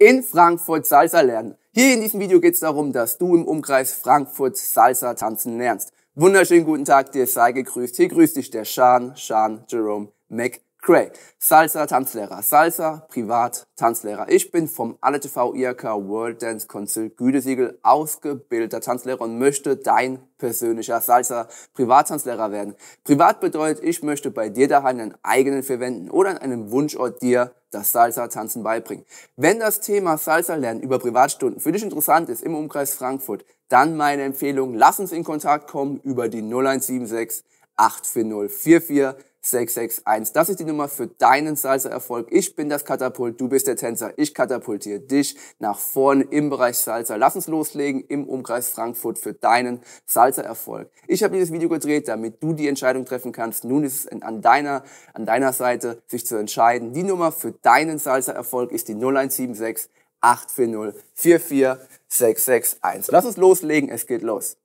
in Frankfurt Salsa lernen. Hier in diesem Video geht es darum, dass du im Umkreis Frankfurt Salsa tanzen lernst. Wunderschönen guten Tag, dir sei gegrüßt. Hier grüßt dich der Sean, Sean Jerome Mac. Great. Salsa Tanzlehrer. Salsa Privat Tanzlehrer. Ich bin vom ALLETV IRK World Dance Council Gütesiegel ausgebildeter Tanzlehrer und möchte dein persönlicher Salsa Privat Tanzlehrer werden. Privat bedeutet, ich möchte bei dir daheim einen eigenen verwenden oder an einem Wunschort dir das Salsa Tanzen beibringen. Wenn das Thema Salsa lernen über Privatstunden für dich interessant ist im Umkreis Frankfurt, dann meine Empfehlung, lass uns in Kontakt kommen über die 0176 840 Das ist die Nummer für deinen Salsa-Erfolg. Ich bin das Katapult, du bist der Tänzer. Ich katapultiere dich nach vorne im Bereich Salsa. Lass uns loslegen im Umkreis Frankfurt für deinen Salsa-Erfolg. Ich habe dieses Video gedreht, damit du die Entscheidung treffen kannst. Nun ist es an deiner, an deiner Seite, sich zu entscheiden. Die Nummer für deinen Salsa-Erfolg ist die 0176 840 44661. Lass uns loslegen, es geht los.